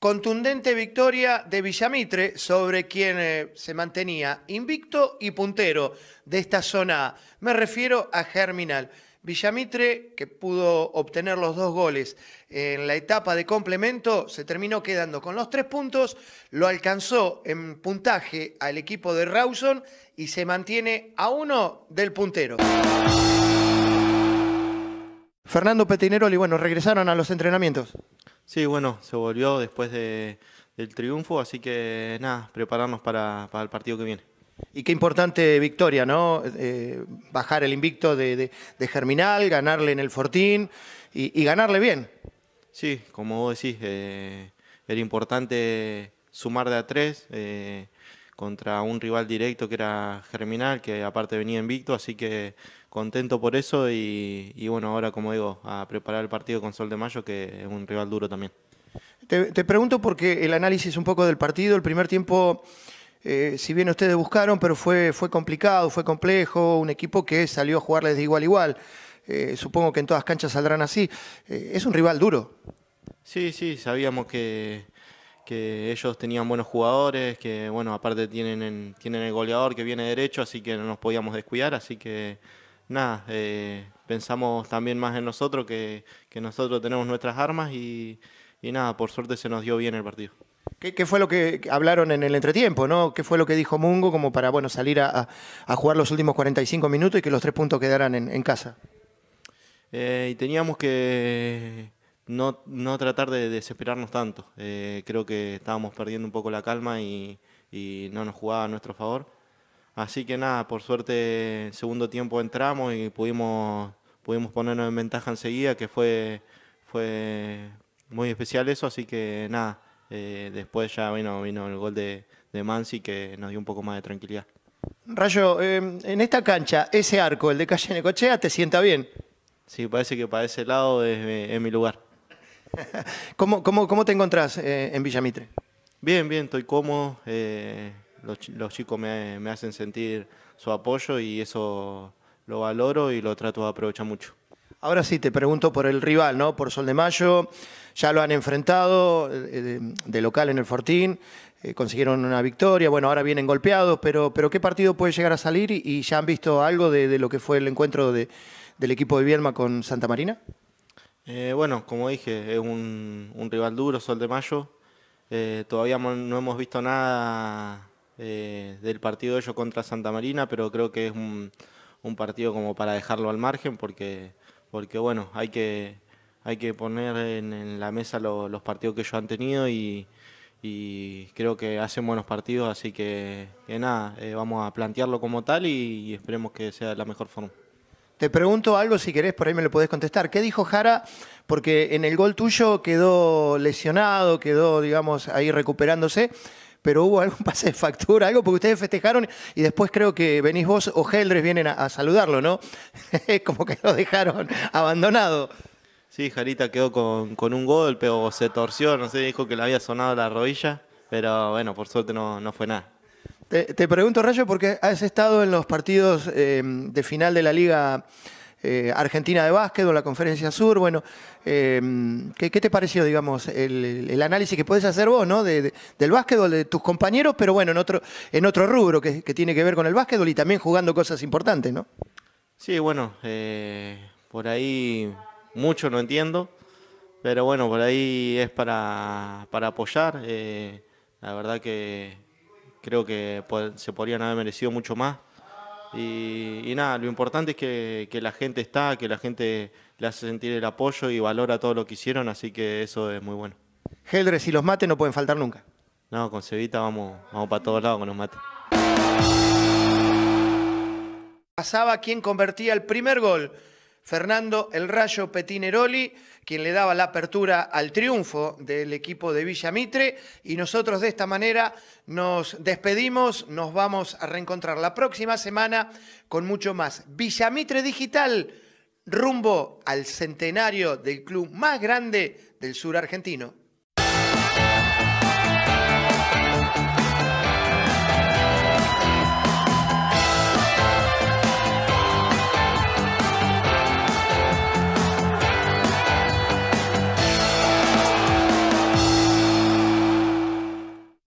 Contundente victoria de Villamitre sobre quien eh, se mantenía invicto y puntero de esta zona. Me refiero a Germinal. Villamitre, que pudo obtener los dos goles en la etapa de complemento, se terminó quedando con los tres puntos, lo alcanzó en puntaje al equipo de Rawson y se mantiene a uno del puntero. Fernando Petineroli, bueno, regresaron a los entrenamientos. Sí, bueno, se volvió después del triunfo, así que nada, prepararnos para, el partido que viene. Y qué importante victoria, ¿no? Eh, bajar el invicto de, Germinal, ganarle en el Fortín y, ganarle bien. Sí, como vos decís, eh, era importante sumar de a tres eh, contra un rival directo que era Germinal, que aparte venía invicto, así que contento por eso y, bueno, ahora como digo, a preparar el partido con Sol de Mayo, que es un rival duro también. Te, pregunto porque el análisis un poco del partido, el primer tiempo, eh, si bien ustedes buscaron, pero fue, fue complicado, fue complejo, un equipo que salió a jugarles de igual a igual. Eh, supongo que en todas canchas saldrán así. Eh, es un rival duro. Sí, sí, sabíamos que, ellos tenían buenos jugadores, que bueno, aparte tienen, tienen el goleador que viene derecho, así que no nos podíamos descuidar, así que nada, eh, pensamos también más en nosotros que, que nosotros tenemos nuestras armas y, y, nada, por suerte se nos dio bien el partido. ¿Qué, fue lo que hablaron en el entretiempo? ¿no? ¿Qué fue lo que dijo Mungo como para bueno, salir a, a jugar los últimos 45 minutos y que los tres puntos quedaran en, casa? Eh, y teníamos que no, no, tratar de desesperarnos tanto. Eh, creo que estábamos perdiendo un poco la calma y, y no nos jugaba a nuestro favor. Así que nada, por suerte, segundo tiempo entramos y pudimos, pudimos ponernos en ventaja enseguida, que fue, fue muy especial eso. Así que nada, eh, después ya vino, vino el gol de, de Mansi que nos dio un poco más de tranquilidad. Rayo, em, en esta cancha, ese arco, el de Calle Necochea, ¿te sienta bien? Sí, parece que para ese lado es, mi lugar. ¿Cómo, cómo, te encontrás eh, en Villamitre? Bien, bien, estoy cómodo. Eh, los, chicos me, hacen sentir su apoyo y eso lo valoro y lo trato de aprovechar mucho. Ahora sí, te pregunto por el rival, ¿no? Por Sol de Mayo, ya lo han enfrentado eh, de local en el Fortín, eh, consiguieron una victoria, bueno, ahora vienen golpeados, pero, pero ¿qué partido puede llegar a salir y, ya han visto algo de, lo que fue el encuentro del equipo de Bielma con Santa Marina? Eh, bueno, como dije, es un, rival duro, Sol de Mayo. todavía no hemos visto nada eh, del partido de ellos contra Santa Marina, pero creo que es un, partido como para dejarlo al margen porque, porque bueno, hay que, hay que poner en, la mesa los partidos que ellos han tenido y, creo que hacen buenos partidos, así que, nada, eh, vamos a plantearlo como tal y, esperemos que sea la mejor forma. Te pregunto algo, si querés, por ahí me lo podés contestar. ¿Qué dijo Jara? Porque en el gol tuyo quedó lesionado, quedó, digamos, ahí recuperándose, pero hubo algún pase de factura, algo, porque ustedes festejaron y después creo que venís vos o Heldres vienen a, saludarlo, ¿no? Como que lo dejaron abandonado. Sí, Jarita quedó con, un golpe o se torció, no sé, dijo que le había sonado la rodilla, pero bueno, por suerte no, fue nada. Te, pregunto, Rayo, porque has estado en los partidos eh, de final de la Liga eh, Argentina de Básquet en la Conferencia Sur. Bueno, eh, ¿qué, te pareció, digamos, el, análisis que podés hacer vos, ¿no? del básquetbol, de tus compañeros, pero bueno, en otro, en otro rubro que, tiene que ver con el básquetbol y también jugando cosas importantes, ¿no? Sí, bueno, eh, por ahí mucho no entiendo, pero bueno, por ahí es para, para apoyar. la verdad que creo que se podrían haber merecido mucho más. Y, nada, lo importante es que, la gente está, que la gente le hace sentir el apoyo y valora todo lo que hicieron, así que eso es muy bueno. Heldres y los mates no pueden faltar nunca. No, con Cevita vamos, vamos para todos lados con los mates. Pasaba quién convertía el primer gol. Fernando El Rayo Petineroli, quien le daba la apertura al triunfo del equipo de Villa Mitre. Y nosotros de esta manera nos despedimos, nos vamos a reencontrar la próxima semana con mucho más. Villa Mitre Digital, rumbo al centenario del club más grande del sur argentino.